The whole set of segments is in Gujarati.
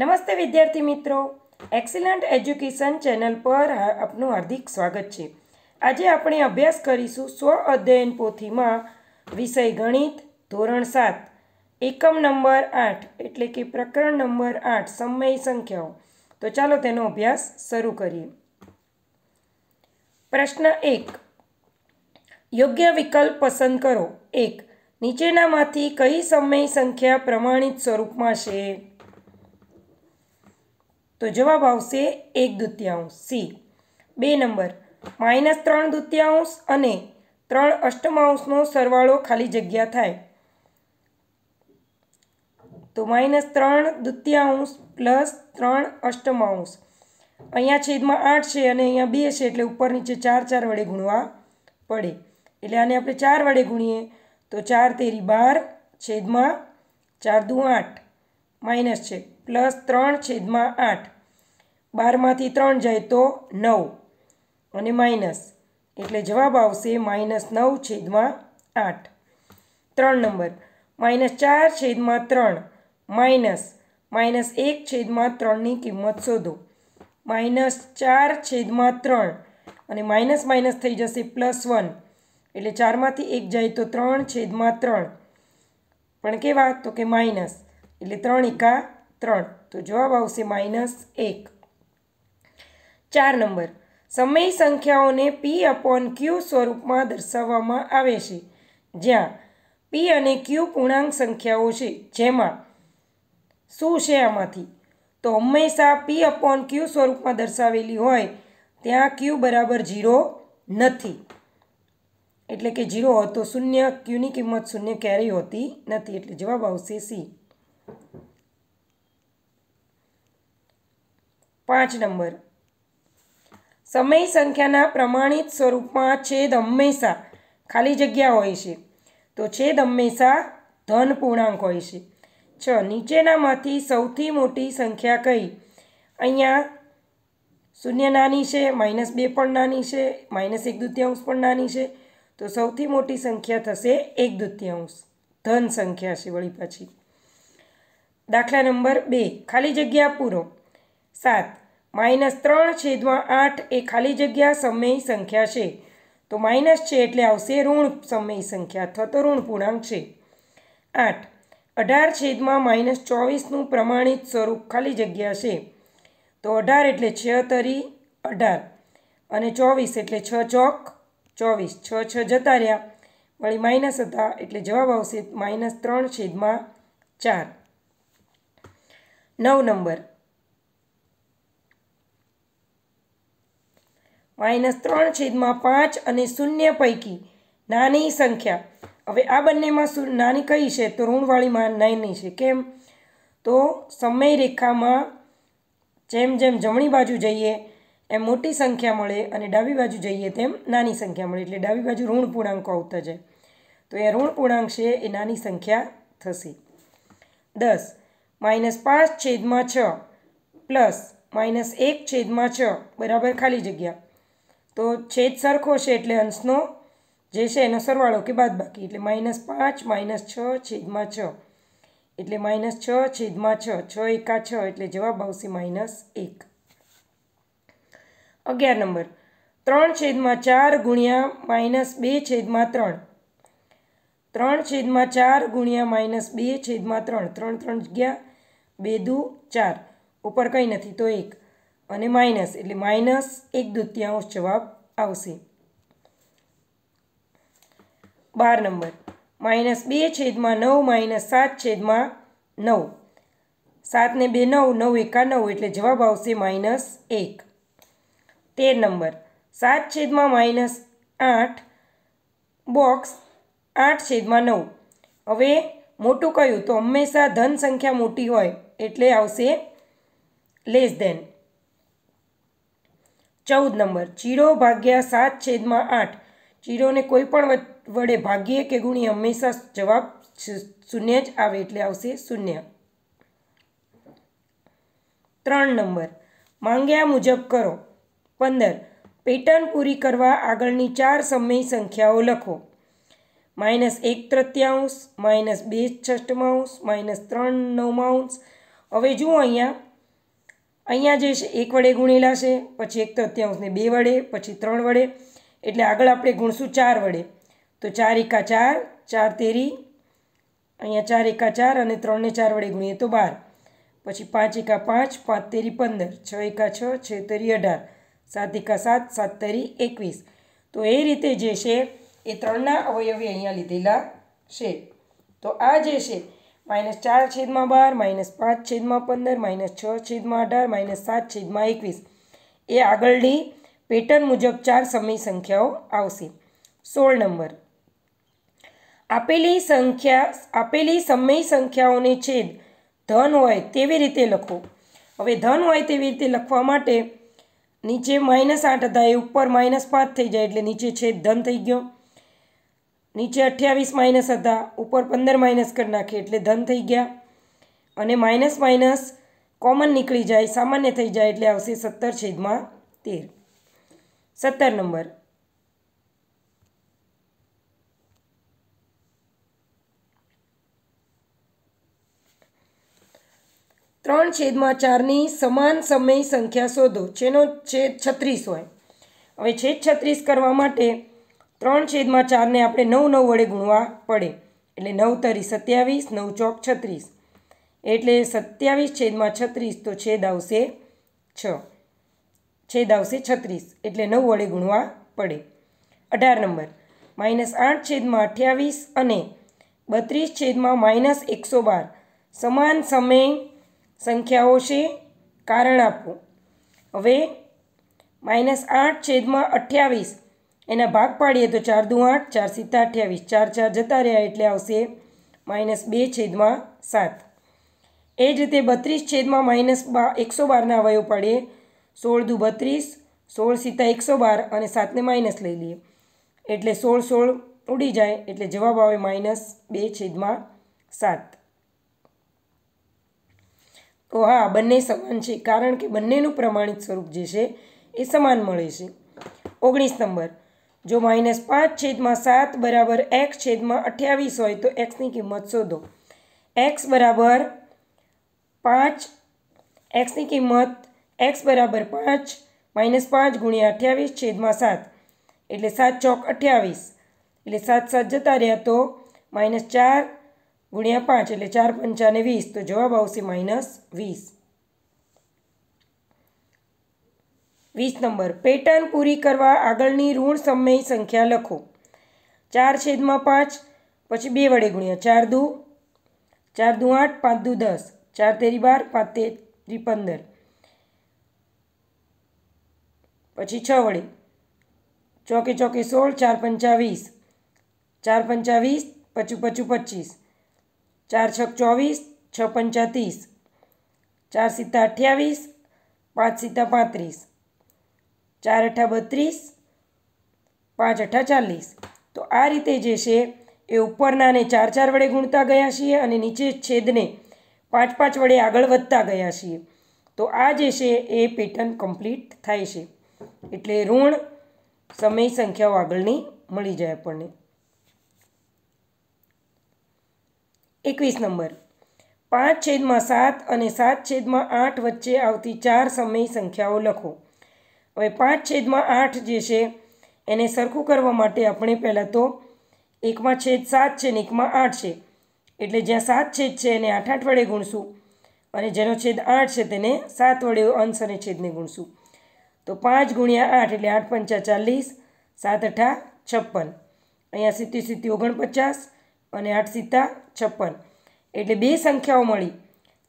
નમસ્તે વિદ્યાર્થી મિત્રો એક્સિલન્ટ એજ્યુકેશન ચેનલ પર આપનું હાર્દિક સ્વાગત છે આજે આપણે અભ્યાસ કરીશું સ્વ અધ્યયન પોથીમાં વિષય ગણિત ધોરણ સાત એકમ નંબર આઠ એટલે કે પ્રકરણ નંબર આઠ સમય સંખ્યાઓ તો ચાલો તેનો અભ્યાસ શરૂ કરીએ પ્રશ્ન એક યોગ્ય વિકલ્પ પસંદ કરો એક નીચેનામાંથી કઈ સમય સંખ્યા પ્રમાણિત સ્વરૂપમાં છે તો જવાબ આવશે એક દુત્યાંશ સી બે નંબર માઇનસ ત્રણ દુત્યાંશ અને ત્રણ અષ્ટમાંશનો સરવાળો ખાલી જગ્યા થાય તો માઇનસ ત્રણ દુત્યાંશ પ્લસ ત્રણ અષ્ટમાંશ અહીંયા છેદમાં આઠ છે અને અહીંયા બે છે એટલે ઉપર નીચે ચાર ચાર વડે ગુણવા પડે એટલે આને આપણે ચાર વડે ગુણીએ તો ચાર તેરી બાર છેદમાં ચાર દુ આઠ માઇનસ છે પ્લસ ત્રણ છેદમાં આઠ બારમાંથી ત્રણ જાય તો નવ અને માઇનસ એટલે જવાબ આવશે માઇનસ નવ છેદમાં આઠ ત્રણ નંબર માઇનસ ચાર છેદમાં ત્રણ માઇનસ માઇનસ એક છેદમાં ત્રણની કિંમત શોધો માઇનસ ચાર છેદમાં ત્રણ અને માઇનસ માઇનસ થઈ જશે પ્લસ વન એટલે ચારમાંથી એક જાય તો ત્રણ છેદમાં ત્રણ પણ કેવા તો કે માઇનસ એટલે ત્રણ એકા ત્રણ તો જવાબ આવશે માઇનસ એક ચાર નંબર સમય સંખ્યાઓને પી અપોન ક્યુ સ્વરૂપમાં દર્શાવવામાં આવે છે જ્યાં પી અને ક્યુ પૂર્ણાંક સંખ્યાઓ છે જેમાં શું છે આમાંથી તો હંમેશા પી અપોન ક્યુ સ્વરૂપમાં દર્શાવેલી હોય ત્યાં ક્યુ બરાબર ઝીરો નથી એટલે કે ઝીરો હતો શૂન્ય ક્યુની કિંમત શૂન્ય ક્યારેય હોતી નથી એટલે જવાબ આવશે સી પાંચ નંબર સમય સંખ્યાના પ્રમાણિત સ્વરૂપમાં છેદ હંમેશા ખાલી જગ્યા હોય છે તો છેદ હંમેશા ધન પૂર્ણાંક હોય છે છ નીચેનામાંથી સૌથી મોટી સંખ્યા કઈ અહીંયા શૂન્ય નાની છે માઇનસ બે પણ નાની છે માઇનસ એક દુત્યાંશ પણ નાની છે તો સૌથી મોટી સંખ્યા થશે એક દુત્યાંશ ધન સંખ્યા છે વળી પછી દાખલા નંબર બે ખાલી જગ્યા પૂરો સાત માઇનસ ત્રણ છેદમાં આઠ એ ખાલી જગ્યા સમય સંખ્યા છે તો માઇનસ છે એટલે આવશે ઋણ સમય સંખ્યા અથવા તો ઋણ પૂર્ણાંક છે આઠ અઢાર છેદમાં માઇનસ ચોવીસનું પ્રમાણિત સ્વરૂપ ખાલી જગ્યા છે તો અઢાર એટલે છતરી અઢાર અને ચોવીસ એટલે છ ચોક ચોવીસ છ છ જતા રહ્યા વળી માઇનસ હતા એટલે જવાબ આવશે માઇનસ ત્રણ છેદમાં ચાર નવ નંબર માઇનસ ત્રણ છેદમાં પાંચ અને શૂન્ય પૈકી નાની સંખ્યા હવે આ બંનેમાં નાની કઈ છે તો ઋણવાળીમાં નાની છે કેમ તો સમય રેખામાં જેમ જેમ જમણી બાજુ જઈએ એમ મોટી સંખ્યા મળે અને ડાબી બાજુ જઈએ તેમ નાની સંખ્યા મળે એટલે ડાબી બાજુ ઋણ પૂર્ણાંકો આવતા જાય તો એ ઋણ પૂર્ણાંક છે એ નાની સંખ્યા થશે દસ માઇનસ પાંચ છેદમાં છ પ્લસ માઇનસ એક છેદમાં છ બરાબર ખાલી જગ્યા તો છેદ સરખો છે એટલે અંશનો જે છે એનો સરવાળો કે બાદ બાકી એટલે માઇનસ પાંચ માઇનસ છ છેદમાં છ એટલે માઇનસ છ છેદમાં છ છ એકા છ એટલે જવાબ આવશે માઇનસ એક અગિયાર નંબર ત્રણ છેદમાં ચાર ગુણ્યા માઇનસ બે છેદમાં ત્રણ ત્રણ છેદમાં ચાર ગુણ્યા માઇનસ બે છેદમાં ત્રણ ત્રણ ત્રણ જગ્યા બે દુ ચાર ઉપર કંઈ નથી તો એક અને માઇનસ એટલે માઇનસ એક દ્વિતીયાંશ જવાબ આવશે બાર નંબર માઇનસ બે છેદમાં નવ માઇનસ સાત છેદમાં નવ સાતને બે નવ નવ એકા નવ એટલે જવાબ આવશે માઇનસ એક તેર નંબર સાત છેદમાં માઇનસ આઠ બોક્સ આઠ છેદમાં નવ હવે મોટું કહ્યું તો હંમેશા ધન સંખ્યા મોટી હોય એટલે આવશે લેસ ધેન ચૌદ નંબર ચીરો ભાગ્યા સાત છેદમાં આઠ ચીરોને કોઈ પણ વડે ભાગીએ કે ગુણીએ હંમેશા જવાબ શૂન્ય જ આવે એટલે આવશે શૂન્ય ત્રણ નંબર માંગ્યા મુજબ કરો પંદર પેટર્ન પૂરી કરવા આગળની ચાર સમય સંખ્યાઓ લખો માઇનસ એક તૃત્યાંશ માઇનસ બે છઠ્ઠમાંશ માઇનસ ત્રણ નવમાંશ હવે જુઓ અહીંયા અહીંયા જે છે એક વડે ગુણેલા છે પછી એક તૃત્યાંશને બે વડે પછી ત્રણ વડે એટલે આગળ આપણે ગુણશું ચાર વડે તો ચાર એકા ચાર ચાર તેરી અહીંયા ચાર એકા ચાર અને ત્રણને ચાર વડે ગુણીએ તો બાર પછી પાંચ એકા પાંચ પાંચ તેરી પંદર છ એકા છ છ તેરી અઢાર સાત એકા સાત સાત તેરી એકવીસ તો એ રીતે જે છે એ ત્રણના અવયવી અહીંયા લીધેલા છે તો આ જે છે માઇનસ ચાર છેદમાં બાર માઇનસ પાંચ છેદમાં પંદર માઇનસ છ છેદમાં અઢાર માઇનસ સાત છેદમાં એકવીસ એ આગળની પેટર્ન મુજબ ચાર સમય સંખ્યાઓ આવશે સોળ નંબર આપેલી સંખ્યા આપેલી સમય સંખ્યાઓને છેદ ધન હોય તેવી રીતે લખો હવે ધન હોય તેવી રીતે લખવા માટે નીચે માઇનસ આઠ હતા એ ઉપર માઇનસ પાંચ થઈ જાય એટલે નીચે છેદ ધન થઈ ગયો નીચે અઠ્યાવીસ માઇનસ હતા ઉપર પંદર માઇનસ કરી નાખે એટલે ધન થઈ ગયા અને માઇનસ માઇનસ કોમન નીકળી જાય સામાન્ય થઈ જાય એટલે આવશે સત્તર છેદમાં તેર સત્તર નંબર ત્રણ છેદમાં ચારની સમાન સમય સંખ્યા શોધો જેનો છેદ છત્રીસ હોય હવે છેદ છત્રીસ કરવા માટે ત્રણ છેદમાં ચારને આપણે નવ નવ વડે ગુણવા પડે એટલે નવ તરી સત્યાવીસ નવ ચોક છત્રીસ એટલે સત્યાવીસ છેદમાં છત્રીસ તો છેદ આવશે છ છેદ આવશે છત્રીસ એટલે નવ વડે ગુણવા પડે અઢાર નંબર માઇનસ આઠ છેદમાં અઠ્યાવીસ અને બત્રીસ છેદમાં માઇનસ એકસો બાર સમાન સમય સંખ્યાઓ છે કારણ આપો હવે માઇનસ આઠ છેદમાં અઠ્યાવીસ એના ભાગ પાડીએ તો ચાર દુ આઠ ચાર સિત્તા અઠ્યાવીસ ચાર ચાર જતા રહ્યા એટલે આવશે માઇનસ બે છેદમાં સાત એ જ રીતે બત્રીસ છેદમાં માઇનસ બા એકસો બારના અવયવ પડે સોળ દુ બત્રીસ સોળ સિત્તા એકસો બાર અને સાતને માઇનસ લઈ લઈએ એટલે સોળ સોળ ઉડી જાય એટલે જવાબ આવે માઇનસ બે છેદમાં સાત તો હા બંને સમાન છે કારણ કે બંનેનું પ્રમાણિત સ્વરૂપ જે છે એ સમાન મળે છે ઓગણીસ નંબર જો માઇનસ પાંચ છેદમાં સાત બરાબર એક્સ છેદમાં અઠ્યાવીસ હોય તો એક્સની કિંમત શોધો એક્સ બરાબર પાંચ એક્સની કિંમત એક્સ બરાબર પાંચ માઇનસ પાંચ ગુણ્યા અઠ્યાવીસ છેદમાં સાત એટલે સાત ચોક અઠ્યાવીસ એટલે સાત સાત જતા રહ્યા તો માઇનસ ચાર ગુણ્યા પાંચ એટલે ચાર પંચાને વીસ તો જવાબ આવશે માઇનસ વીસ વીસ નંબર પેટર્ન પૂરી કરવા આગળની ઋણ સમય સંખ્યા લખો ચાર છેદમાં પાંચ પછી બે વડે ગુણ્યા ચાર દુ ચાર દુ આઠ પાંચ દુ દસ ચાર તેરી બાર પાંચ તેરી પંદર પછી છ વડે ચોકે ચોકે સોળ ચાર પંચા વીસ ચાર પંચાવીસ વીસ પચું પચું પચીસ ચાર છક ચોવીસ છ પંચાત્રીસ ચાર સીતા અઠ્યાવીસ પાંચ સીતા પાંત્રીસ ચાર અઠા બત્રીસ પાંચ અઠા ચાલીસ તો આ રીતે જે છે એ ઉપરનાને ચાર ચાર વડે ગુણતા ગયા છીએ અને નીચે છેદને પાંચ પાંચ વડે આગળ વધતા ગયા છીએ તો આ જે છે એ પેટર્ન કમ્પ્લીટ થાય છે એટલે ઋણ સમય સંખ્યાઓ આગળની મળી જાય આપણને એકવીસ નંબર પાંચ છેદમાં સાત અને સાત છેદમાં આઠ વચ્ચે આવતી ચાર સમય સંખ્યાઓ લખો હવે પાંચ છેદમાં આઠ જે છે એને સરખું કરવા માટે આપણે પહેલાં તો એકમાં છેદ સાત છે ને એકમાં આઠ છે એટલે જ્યાં સાત છેદ છે એને આઠ આઠ વડે ગુણશું અને જેનો છેદ આઠ છે તેને સાત વડે અંશ અને છેદને ગુણશું તો પાંચ ગુણ્યા આઠ એટલે આઠ પંચા ચાલીસ સાત અઠા છપ્પન અહીંયા સિત્તી સિત્તી ઓગણપચાસ અને આઠ સિત્તા છપ્પન એટલે બે સંખ્યાઓ મળી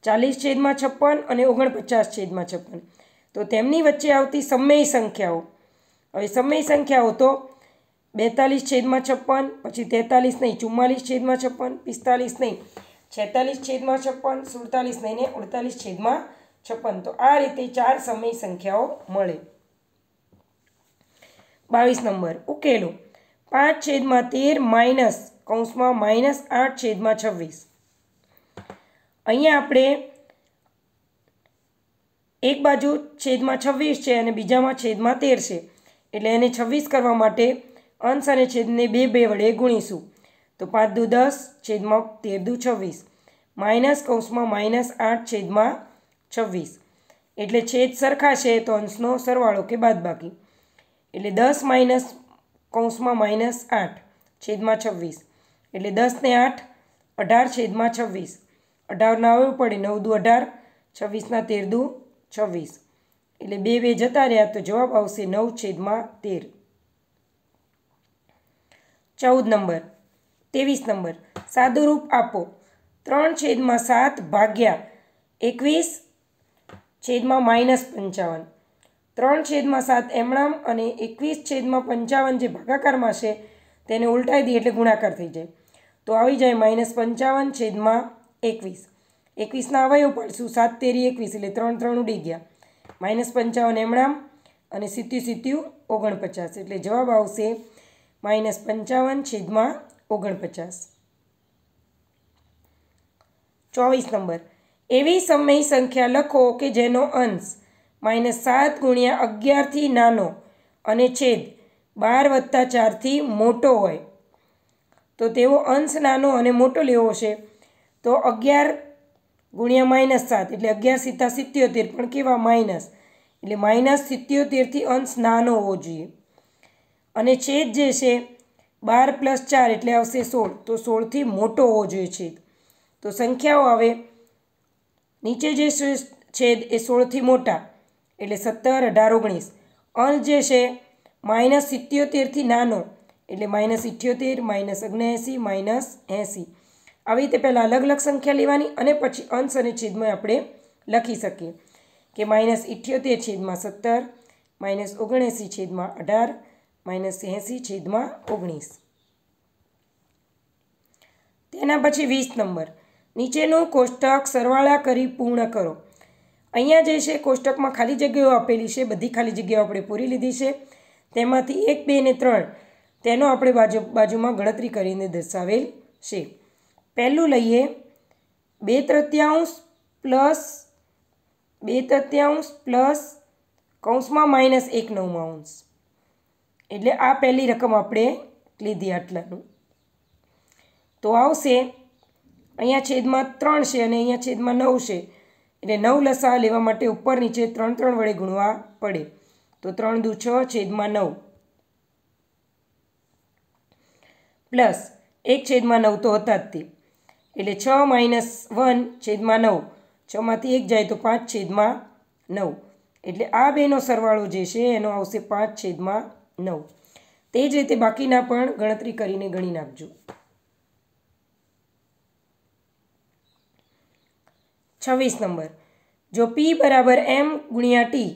ચાલીસ છેદમાં છપ્પન અને ઓગણપચાસ છેદમાં છપ્પન તો તેમની વચ્ચે આવતી સમય સંખ્યાઓ હવે સમય સંખ્યાઓ તો બેતાલીસ છેદમાં છપ્પન પછી તેતાલીસ નહીં ચુમ્માલીસ છેદમાં છપ્પન પિસ્તાલીસ નહીં છેતાલીસ છેદમાં છપ્પન સુડતાલીસ નહીં ને અડતાલીસ છેદમાં છપ્પન તો આ રીતે ચાર સમય સંખ્યાઓ મળે બાવીસ નંબર ઉકેલો પાંચ છેદમાં તેર માઇનસ કૌંસમાં માઇનસ આઠ છેદમાં છવ્વીસ અહીંયા આપણે એક બાજુ છેદમાં છવ્વીસ છે અને બીજામાં છેદમાં તેર છે એટલે એને છવ્વીસ કરવા માટે અંશ અને છેદને બે બે વડે ગુણીશું તો પાંચ દુ દસ છેદમાં તેર દુ છવ્વીસ માઇનસ કૌંસમાં માઇનસ આઠ છેદમાં છવ્વીસ એટલે છેદ સરખા છે તો અંશનો સરવાળો કે બાદબાકી એટલે દસ માઇનસ કૌંસમાં માઇનસ આઠ છેદમાં છવ્વીસ એટલે દસને આઠ અઢાર છેદમાં છવ્વીસ અઢાર ના આવવું પડે નવ દુ અઢાર છવ્વીસના તેર દુ છવ્વીસ એટલે બે બે જતા રહ્યા તો જવાબ આવશે નવ છેદમાં તેર ચૌદ નંબર ત્રેવીસ નંબર સાદુરૂપ આપો ત્રણ છેદમાં સાત ભાગ્યા એકવીસ છેદમાં માઇનસ પંચાવન ત્રણ છેદમાં સાત એમણામ અને એકવીસ છેદમાં પંચાવન જે ભાગાકારમાં છે તેને ઉલટાઈ દઈએ એટલે ગુણાકાર થઈ જાય તો આવી જાય માઇનસ પંચાવન છેદમાં એકવીસ એકવીસના અવયવ પડશું સાત તેરી એકવીસ એટલે ત્રણ ત્રણ ઉડી ગયા માઇનસ પંચાવન એમણામ અને સિત્યું સિત્યું ઓગણપચાસ એટલે જવાબ આવશે માઇનસ પંચાવન છેદમાં ઓગણપચાસ ચોવીસ નંબર એવી સમય સંખ્યા લખો કે જેનો અંશ માઇનસ સાત ગુણ્યા અગિયારથી નાનો અને છેદ બાર વત્તા ચારથી મોટો હોય તો તેવો અંશ નાનો અને મોટો લેવો છે તો અગિયાર ગુણ્યા માઇનસ સાત એટલે અગિયાર સીતા સિત્યોતેર પણ કેવા માઇનસ એટલે માઇનસ સિત્યોતેરથી અંશ નાનો હોવો જોઈએ અને છેદ જે છે બાર પ્લસ ચાર એટલે આવશે સોળ તો સોળથી મોટો હોવો જોઈએ છેદ તો સંખ્યાઓ આવે નીચે જે છેદ એ સોળથી મોટા એટલે સત્તર અઢાર ઓગણીસ અંશ જે છે માઇનસ સિત્યોતેરથી નાનો એટલે માઇનસ ઇઠ્યોતેર માઇનસ ઓગણએંસી માઇનસ એંસી આવી રીતે પહેલાં અલગ અલગ સંખ્યા લેવાની અને પછી અંશ અને છેદમાં આપણે લખી શકીએ કે માઇનસ ઇઠ્યોતેર છેદમાં સત્તર માઇનસ ઓગણએંસી છેદમાં અઢાર માઇનસ એંસી છેદમાં ઓગણીસ તેના પછી વીસ નંબર નીચેનું કોષ્ટક સરવાળા કરી પૂર્ણ કરો અહીંયા જે છે કોષ્ટકમાં ખાલી જગ્યાઓ આપેલી છે બધી ખાલી જગ્યાઓ આપણે પૂરી લીધી છે તેમાંથી એક બે ને ત્રણ તેનો આપણે બાજુ બાજુમાં ગણતરી કરીને દર્શાવેલ છે પહેલું લઈએ બે તૃત્યાંશ પ્લસ બે તૃત્યાંશ પ્લસ કૌંસમાં માઇનસ એક નવમાંશ એટલે આ પહેલી રકમ આપણે લીધી આટલાનું તો આવશે અહીંયા છેદમાં ત્રણ છે અને અહીંયા છેદમાં નવ છે એટલે નવ લસા લેવા માટે ઉપર નીચે ત્રણ ત્રણ વડે ગુણવા પડે તો ત્રણ દુ છ છેદમાં નવ પ્લસ એક છેદમાં નવ તો હતા જ તે એટલે છ માઇનસ વન છેદમાં નવ છમાંથી એક જાય તો પાંચ છેદમાં નવ એટલે આ બેનો સરવાળો જે છે એનો આવશે પાંચ છેદમાં નવ તે જ રીતે બાકીના પણ ગણતરી કરીને ગણી નાખજો છવ્વીસ નંબર જો પી બરાબર એમ ગુણ્યા ટી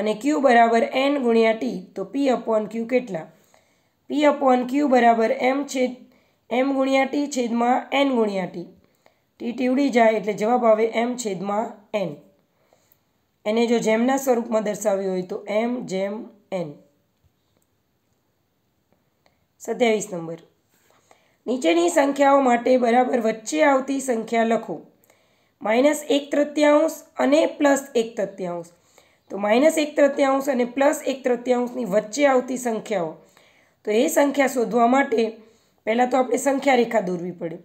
અને ક્યુ બરાબર એન ગુણ્યા ટી તો પી અપોન ક્યુ કેટલા પી અપોન ક્યુ બરાબર એમ છેદ એમ ગુણ્યા ટી છેદમાં એન ગુણ્યા ટી ટી ટીવડી જાય એટલે જવાબ આવે એમ છેદમાં એન એને જો જેમના સ્વરૂપમાં દર્શાવ્યું હોય તો એમ જેમ એન સત્યાવીસ નંબર નીચેની સંખ્યાઓ માટે બરાબર વચ્ચે આવતી સંખ્યા લખો માઇનસ એક તૃત્યાંશ અને પ્લસ એક તૃત્યાંશ તો માઇનસ એક તૃત્યાંશ અને પ્લસ એક તૃત્યાંશની વચ્ચે આવતી સંખ્યાઓ તો એ સંખ્યા શોધવા માટે પહેલાં તો આપણે સંખ્યા રેખા દોરવી પડે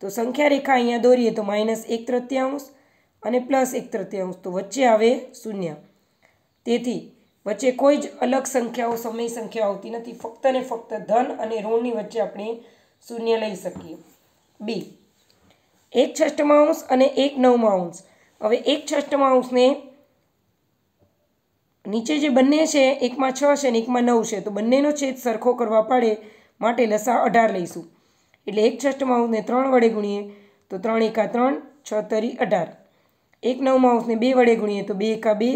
તો સંખ્યા રેખા અહીંયા દોરીએ તો માઇનસ એક તૃત્યાંશ અને પ્લસ એક તૃત્યાંશ તો વચ્ચે આવે શૂન્ય તેથી વચ્ચે કોઈ જ અલગ સંખ્યાઓ સમય સંખ્યા આવતી નથી ફક્ત ને ફક્ત ધન અને ઋણની વચ્ચે આપણે શૂન્ય લઈ શકીએ બી એક છષ્ટમાંશ અને એક નવમાં અંશ હવે એક છષ્ટમાંશને નીચે જે બંને છે એકમાં છ છે ને એકમાં નવ છે તો બંનેનો છેદ સરખો કરવા પડે માટે લસા અઢાર લઈશું એટલે એક છઠ્ઠ માઉસને ત્રણ વડે ગુણીએ તો ત્રણ એકા ત્રણ છ તરી અઢાર એક નવ માઉસને બે વડે ગુણીએ તો બે એકા બે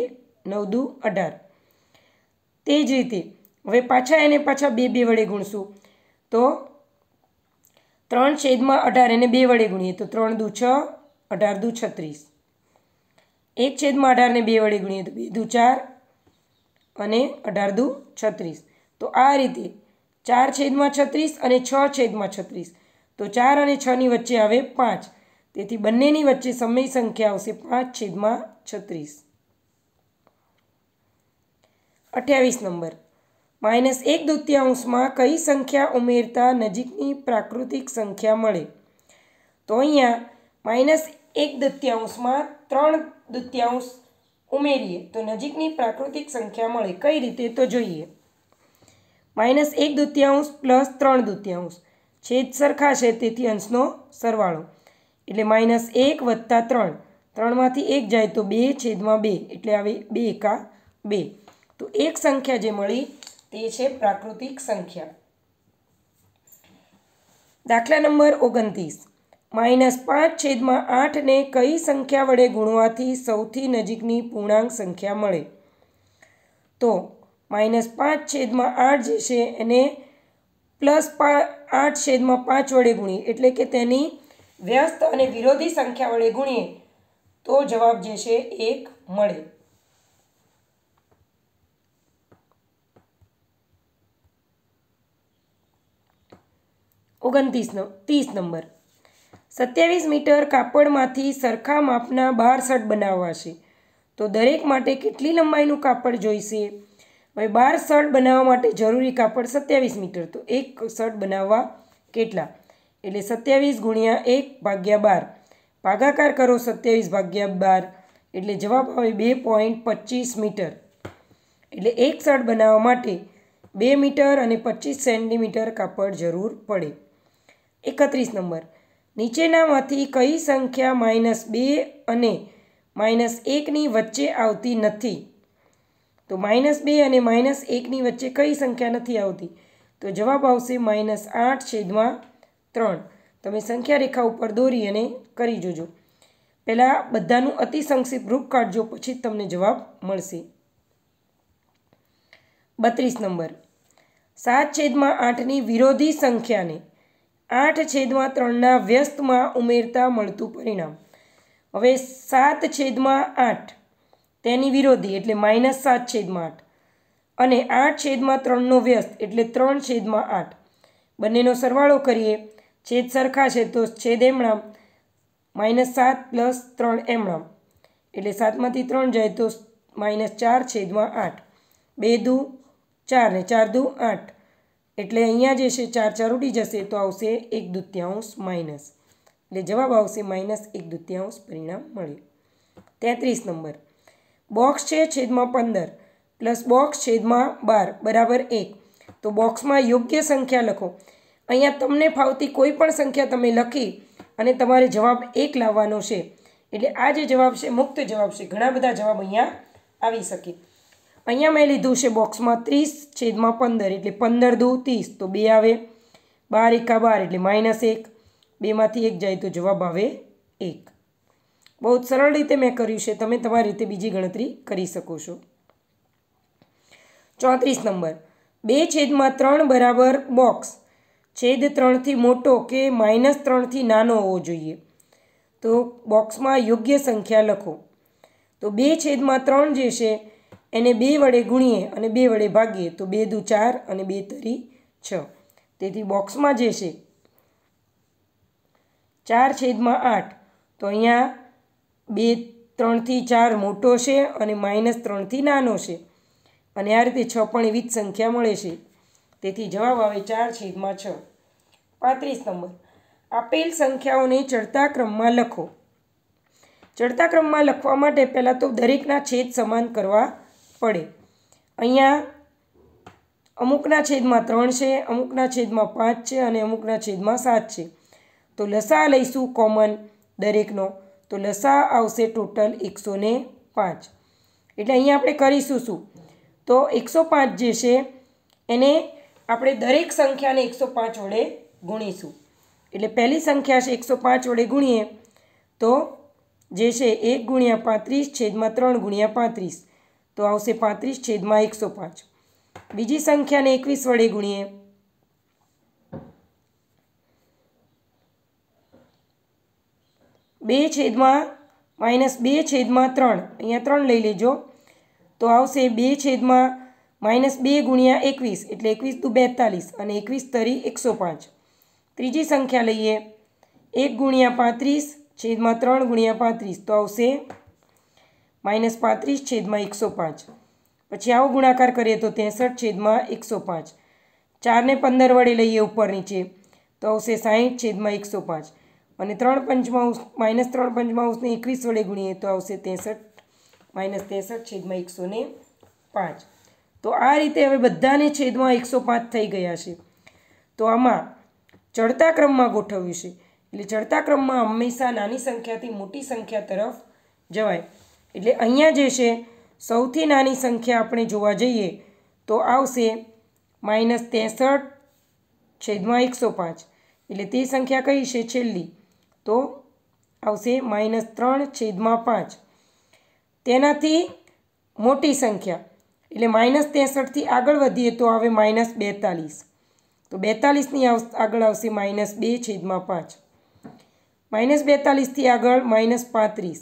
નવ દુ અઢાર તે જ રીતે હવે પાછા એને પાછા બે બે વડે ગુણશું તો ત્રણ છેદમાં અઢાર એને બે વડે ગુણીએ તો ત્રણ દુ છ અઢાર દુ છત્રીસ એક છેદમાં અઢારને બે વડે ગુણીએ તો બે દુ ચાર અને અઢાર દુ છત્રીસ તો આ રીતે ચાર છેદમાં છત્રીસ અને છ છેદમાં છત્રીસ તો ચાર અને છની વચ્ચે આવે પાંચ તેથી બંનેની વચ્ચે સમય સંખ્યા આવશે પાંચ છેદમાં છત્રીસ અઠ્યાવીસ નંબર માઇનસ એક દૃત્યાંશમાં કઈ સંખ્યા ઉમેરતા નજીકની પ્રાકૃતિક સંખ્યા મળે તો અહીંયા માઇનસ એક દૃત્યાંશમાં ત્રણ દૃત્યાંશ ઉમેરીએ તો નજીકની પ્રાકૃતિક સંખ્યા મળે કઈ રીતે તો જોઈએ માઇનસ એક દુત્યાંશ પ્લસ ત્રણ દુત્યાંશ છેદ સરખા છે તેથી અંશનો સરવાળો એટલે માઇનસ એક વત્તા ત્રણ ત્રણમાંથી એક જાય તો બે છેદમાં બે એટલે આવે બે એકા બે તો એક સંખ્યા જે મળી તે છે પ્રાકૃતિક સંખ્યા દાખલા નંબર ઓગણત્રીસ માઇનસ પાંચ છેદમાં આઠને કઈ સંખ્યા વડે ગુણવાથી સૌથી નજીકની પૂર્ણાંક સંખ્યા મળે તો માઇનસ પાંચ છેદમાં આઠ જે છે એને પ્લસ આઠ છેદમાં પાંચ વડે ગુણીએ એટલે કે તેની વ્યસ્ત અને વિરોધી સંખ્યા વડે ગુણીએ તો જવાબ જે છે એક મળે ઓગણત્રીસ ત્રીસ નંબર સત્યાવીસ મીટર કાપડમાંથી સરખા માપના બાર શર્ટ બનાવવા છે તો દરેક માટે કેટલી લંબાઈનું કાપડ જોઈશે હવે બાર શર્ટ બનાવવા માટે જરૂરી કાપડ સત્યાવીસ મીટર તો એક શર્ટ બનાવવા કેટલા એટલે સત્યાવીસ ગુણ્યા એક ભાગ્યા બાર ભાગાકાર કરો સત્યાવીસ ભાગ્યા બાર એટલે જવાબ આવે બે પોઈન્ટ પચીસ મીટર એટલે એક શર્ટ બનાવવા માટે બે મીટર અને પચીસ સેન્ટીમીટર કાપડ જરૂર પડે એકત્રીસ નંબર નીચેનામાંથી કઈ સંખ્યા માઇનસ બે અને માઇનસ એકની વચ્ચે આવતી નથી તો માઇનસ બે અને માઇનસ એકની વચ્ચે કઈ સંખ્યા નથી આવતી તો જવાબ આવશે માઇનસ આઠ છેદમાં ત્રણ તમે સંખ્યા રેખા ઉપર દોરી અને કરી જોજો પહેલાં બધાનું અતિ સંક્ષિપ્ત રૂપ કાઢજો પછી તમને જવાબ મળશે બત્રીસ નંબર સાત છેદમાં આઠની વિરોધી સંખ્યાને આઠ છેદમાં ત્રણના વ્યસ્તમાં ઉમેરતા મળતું પરિણામ હવે સાત છેદમાં આઠ તેની વિરોધી એટલે માઇનસ સાત છેદમાં આઠ અને આઠ છેદમાં ત્રણનો વ્યસ્ત એટલે ત્રણ છેદમાં આઠ બંનેનો સરવાળો કરીએ છેદ સરખા છે તો છેદ એમણા માઇનસ સાત પ્લસ ત્રણ એમણા એટલે સાતમાંથી ત્રણ જાય તો માઇનસ ચાર છેદમાં આઠ બે દુ ચાર ને ચાર દુ આઠ એટલે અહીંયા જે છે ચાર ચાર ઉડી જશે તો આવશે એક દુત્યાંશ માઇનસ એટલે જવાબ આવશે માઇનસ એક દુત્યાંશ પરિણામ મળ્યું તેત્રીસ નંબર બોક્સ છે છેદમાં પંદર પ્લસ બોક્સ છેદમાં બાર બરાબર એક તો બોક્સમાં યોગ્ય સંખ્યા લખો અહીંયા તમને ફાવતી કોઈ પણ સંખ્યા તમે લખી અને તમારે જવાબ એક લાવવાનો છે એટલે આ જે જવાબ છે મુક્ત જવાબ છે ઘણા બધા જવાબ અહીંયા આવી શકે અહીંયા મેં લીધું છે બોક્સમાં ત્રીસ છેદમાં પંદર એટલે પંદર દુ ત્રીસ તો બે આવે બાર એકા બાર એટલે માઇનસ એક બેમાંથી એક જાય તો જવાબ આવે એક બહુ જ સરળ રીતે મેં કર્યું છે તમે તમારી રીતે બીજી ગણતરી કરી શકો છો ચોત્રીસ નંબર બે છેદમાં ત્રણ બરાબર બોક્સ છેદ ત્રણથી મોટો કે માઇનસ ત્રણથી નાનો હોવો જોઈએ તો બોક્સમાં યોગ્ય સંખ્યા લખો તો બે છેદમાં ત્રણ જે છે એને બે વડે ગુણીએ અને બે વડે ભાગીએ તો બે દુ ચાર અને બે તરી છ તેથી બોક્સમાં જે છે ચાર છેદમાં આઠ તો અહીંયા બે ત્રણથી ચાર મોટો છે અને માઇનસ ત્રણથી નાનો છે અને આ રીતે છ પણ એવી જ સંખ્યા મળે છે તેથી જવાબ આવે ચાર છેદમાં છ પાંત્રીસ નંબર આપેલ સંખ્યાઓને ચડતા ક્રમમાં લખો ચડતા ક્રમમાં લખવા માટે પહેલાં તો દરેકના છેદ સમાન કરવા પડે અહીંયા અમુકના છેદમાં ત્રણ છે અમુકના છેદમાં પાંચ છે અને અમુકના છેદમાં સાત છે તો લસા લઈશું કોમન દરેકનો તો લસા આવશે ટોટલ એકસો પાંચ એટલે અહીંયા આપણે કરીશું શું તો એકસો પાંચ જે છે એને આપણે દરેક સંખ્યાને એકસો પાંચ વડે ગુણીશું એટલે પહેલી સંખ્યા છે એકસો પાંચ વડે ગુણીએ તો જે છે એક ગુણ્યા પાંત્રીસ છેદમાં ત્રણ ગુણ્યા પાંત્રીસ તો આવશે પાંત્રીસ છેદમાં એકસો પાંચ બીજી સંખ્યાને એકવીસ વડે ગુણીએ બે છેદમાં માઇનસ બે છેદમાં ત્રણ અહીંયા ત્રણ લઈ લેજો તો આવશે બે છેદમાં માઇનસ બે ગુણ્યા એકવીસ એટલે એકવીસ દુ બેતાલીસ અને એકવીસ તરી એકસો પાંચ ત્રીજી સંખ્યા લઈએ એક ગુણ્યા પાંત્રીસ છેદમાં ત્રણ ગુણ્યા પાંત્રીસ તો આવશે માઇનસ પાંત્રીસ છેદમાં એકસો પાંચ પછી આવો ગુણાકાર કરીએ તો ત્રેસઠ છેદમાં એકસો પાંચ ચારને પંદર વડે લઈએ ઉપર નીચે તો આવશે સાહીઠ છેદમાં એકસો પાંચ અને ત્રણ પંચમાંશ માઇનસ ત્રણ પંચમાંશને એકવીસ વડે ગુણીએ તો આવશે ત્રેસઠ માઇનસ ત્રેસઠ છેદમાં એકસો ને પાંચ તો આ રીતે હવે બધાને છેદમાં એકસો પાંચ થઈ ગયા છે તો આમાં ચડતા ક્રમમાં ગોઠવ્યું છે એટલે ચડતા ક્રમમાં હંમેશા નાની સંખ્યાથી મોટી સંખ્યા તરફ જવાય એટલે અહીંયા જે છે સૌથી નાની સંખ્યા આપણે જોવા જઈએ તો આવશે માઇનસ ત્રેસઠ છેદમાં એકસો પાંચ એટલે તે સંખ્યા કઈ છે છેલ્લી તો આવશે માઇનસ ત્રણ છેદમાં પાંચ તેનાથી મોટી સંખ્યા એટલે માઇનસ ત્રેસઠથી આગળ વધીએ તો આવે માઇનસ બેતાલીસ તો બેતાલીસની આગળ આવશે માઇનસ બે છેદમાં પાંચ માઇનસ બેતાલીસથી આગળ માઇનસ પાંત્રીસ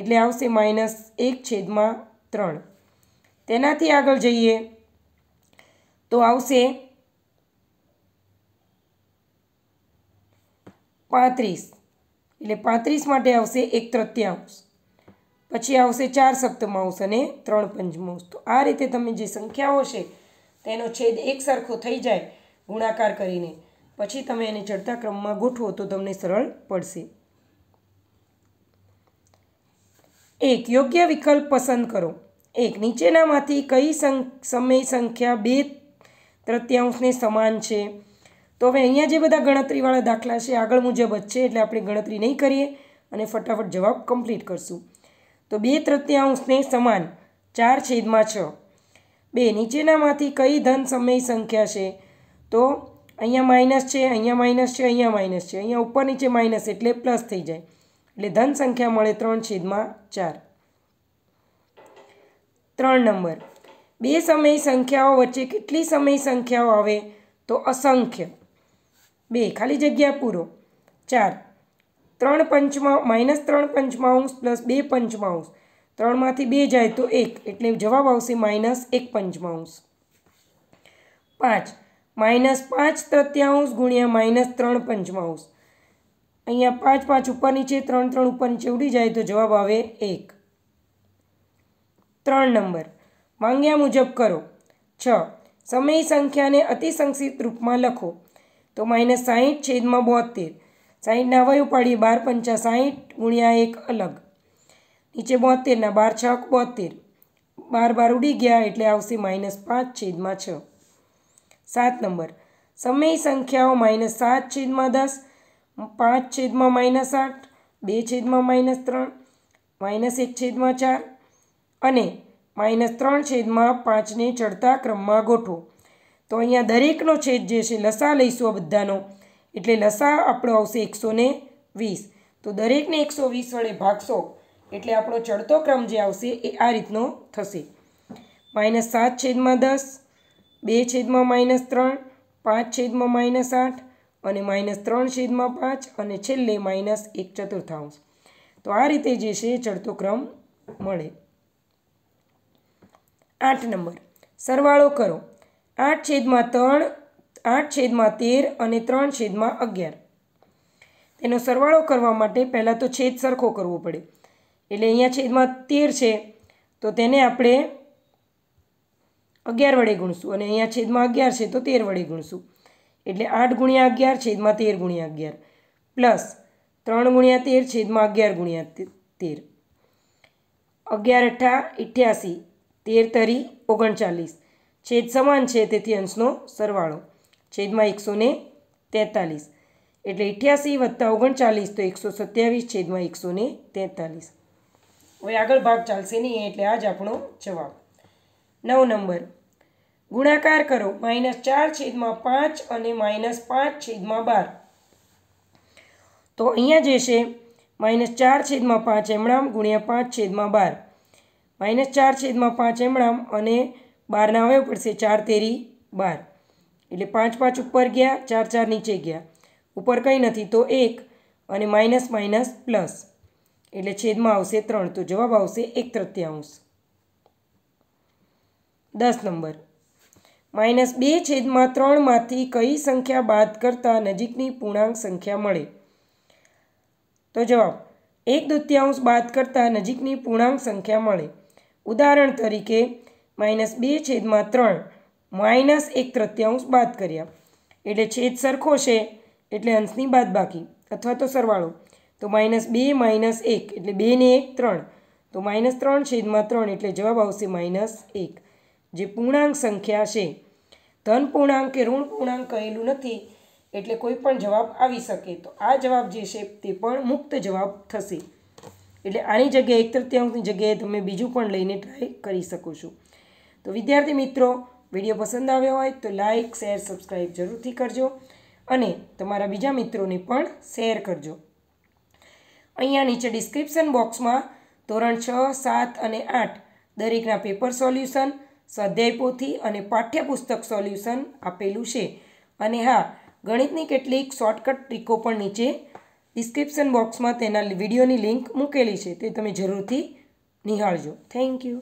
એટલે આવશે માઇનસ એક છેદમાં ત્રણ તેનાથી આગળ જઈએ તો આવશે પાંત્રીસ એટલે પાંત્રીસ માટે આવશે એક તૃત્યાંશ પછી આવશે ચાર સપ્તમાંશ અને ત્રણ પંચમાંશ તો આ રીતે તમે જે સંખ્યાઓ છે તેનો છેદ એકસરખો થઈ જાય ગુણાકાર કરીને પછી તમે એને ચડતા ક્રમમાં ગોઠવો તો તમને સરળ પડશે એક યોગ્ય વિકલ્પ પસંદ કરો એક નીચેનામાંથી કઈ સમય સંખ્યા બે તૃતીયાંશને સમાન છે તો હવે અહીંયા જે બધા ગણતરીવાળા દાખલા છે આગળ મુજબ જ છે એટલે આપણે ગણતરી નહીં કરીએ અને ફટાફટ જવાબ કમ્પ્લીટ કરશું તો બે તૃતીયાંશને સમાન ચાર છેદમાં છ બે નીચેનામાંથી કઈ ધન સમય સંખ્યા છે તો અહીંયા માઇનસ છે અહીંયા માઇનસ છે અહીંયા માઇનસ છે અહીંયા ઉપર નીચે માઇનસ એટલે પ્લસ થઈ જાય એટલે ધન સંખ્યા મળે ત્રણ છેદમાં ચાર ત્રણ નંબર બે સમય સંખ્યાઓ વચ્ચે કેટલી સમય સંખ્યાઓ આવે તો અસંખ્ય બે ખાલી જગ્યા પૂરો ચાર ત્રણ પંચમાં માઇનસ ત્રણ પંચમાંશ પ્લસ બે પંચમાંશ ત્રણમાંથી બે જાય તો એક એટલે જવાબ આવશે માઇનસ એક પંચમાંશ પાંચ માઇનસ પાંચ તૃત્યાંશ ગુણ્યા માઇનસ ત્રણ પંચમાંશ અહીંયા પાંચ પાંચ ઉપર નીચે ત્રણ ત્રણ ઉપર નીચે ઉડી જાય તો જવાબ આવે એક ત્રણ નંબર માંગ્યા મુજબ કરો છ સમય સંખ્યાને અતિસંક્ષિત રૂપમાં લખો તો માઇનસ સાહીઠ છેદમાં બોતેર સાહીઠના અવયવ પાડીએ બાર પંચા સાહીઠ ગુણ્યા એક અલગ નીચે બોતેરના બાર છક બોતેર બાર બાર ઉડી ગયા એટલે આવશે માઇનસ પાંચ છેદમાં છ સાત નંબર સમય સંખ્યાઓ માઇનસ સાત છેદમાં દસ પાંચ છેદમાં માઇનસ આઠ બે છેદમાં માઇનસ ત્રણ માઇનસ એક છેદમાં ચાર અને માઇનસ ત્રણ છેદમાં પાંચને ચડતા ક્રમમાં ગોઠવો તો અહીંયા દરેકનો છેદ જે છે લસા લઈશું આ બધાનો એટલે લસા આપણો આવશે એકસો વીસ તો દરેકને એકસો વીસ વડે ભાગશો એટલે આપણો ચડતો ક્રમ જે આવશે એ આ રીતનો થશે માઇનસ સાત છેદમાં દસ બે છેદમાં માઇનસ ત્રણ પાંચ છેદમાં માઇનસ આઠ અને માઇનસ ત્રણ છેદમાં પાંચ અને છેલ્લે માઇનસ એક ચતુર્થાંશ તો આ રીતે જે છે ચડતો ક્રમ મળે આઠ નંબર સરવાળો કરો આઠ છેદમાં ત્રણ આઠ છેદમાં તેર અને ત્રણ છેદમાં અગિયાર તેનો સરવાળો કરવા માટે પહેલાં તો છેદ સરખો કરવો પડે એટલે અહીંયા છેદમાં તેર છે તો તેને આપણે અગિયાર વડે ગુણશું અને અહીંયા છેદમાં અગિયાર છે તો તેર વડે ગુણશું એટલે આઠ ગુણ્યા અગિયાર છેદમાં તેર ગુણ્યા અગિયાર પ્લસ ત્રણ ગુણ્યા તેર છેદમાં અગિયાર ગુણ્યા તેર અગિયાર અઠ્ઠા ઇઠ્યાસી તેર તરી ઓગણચાલીસ છેદ સમાન છે તેથી અંશનો સરવાળો છેદમાં એકસો ને તેતાલીસ એટલે અઠ્યાસી વત્તા ઓગણચાલીસ તો એકસો સત્યાવીસ છેદમાં એકસો ને તેતાલીસ હવે આગળ ભાગ ચાલશે નહીં એટલે આ જ આપણો જવાબ નવ નંબર ગુણાકાર કરો માઇનસ ચાર છેદમાં પાંચ અને માઇનસ પાંચ છેદમાં બાર તો અહીંયા જે છે માઇનસ ચાર છેદમાં પાંચ એમણામ ગુણ્યા પાંચ છેદમાં બાર માઇનસ ચાર છેદમાં પાંચ એમણામ અને બારના હવે પડશે ચાર તેરી બાર એટલે પાંચ પાંચ ઉપર ગયા ચાર ચાર નીચે ગયા ઉપર કંઈ નથી તો એક અને માઇનસ માઇનસ પ્લસ એટલે છેદમાં આવશે ત્રણ તો જવાબ આવશે એક તૃત્યાંશ દસ નંબર માઇનસ બે છેદમાં ત્રણમાંથી કઈ સંખ્યા બાદ કરતાં નજીકની પૂર્ણાંક સંખ્યા મળે તો જવાબ એક દૃત્યાંશ બાદ કરતાં નજીકની પૂર્ણાંક સંખ્યા મળે ઉદાહરણ તરીકે માઇનસ બે છેદમાં ત્રણ માઇનસ એક તૃત્યાંશ બાદ કર્યા એટલે છેદ સરખો છે એટલે અંશની બાકી અથવા તો સરવાળો તો માઇનસ બે માઇનસ એક એટલે બે ને એક ત્રણ તો માઇનસ ત્રણ છેદમાં ત્રણ એટલે જવાબ આવશે માઇનસ એક જે પૂર્ણાંક સંખ્યા છે ધન પૂર્ણાંક કે ઋણ પૂર્ણાંક કહેલું નથી એટલે કોઈ પણ જવાબ આવી શકે તો આ જવાબ જે છે તે પણ મુક્ત જવાબ થશે એટલે આની જગ્યાએ એક તૃત્યાંશની જગ્યાએ તમે બીજું પણ લઈને ટ્રાય કરી શકો છો તો વિદ્યાર્થી મિત્રો વિડીયો પસંદ આવ્યો હોય તો લાઇક શેર સબસ્ક્રાઈબ જરૂરથી કરજો અને તમારા બીજા મિત્રોને પણ શેર કરજો અહીંયા નીચે ડિસ્ક્રિપ્શન બોક્સમાં ધોરણ છ સાત અને આઠ દરેકના પેપર સોલ્યુશન સ્વાધ્યાય પોથી અને પાઠ્યપુસ્તક સોલ્યુશન આપેલું છે અને હા ગણિતની કેટલીક શોર્ટકટ ટ્રીકો પણ નીચે ડિસ્ક્રિપ્શન બોક્સમાં તેના વિડીયોની લિંક મૂકેલી છે તે તમે જરૂરથી નિહાળજો થેન્ક યુ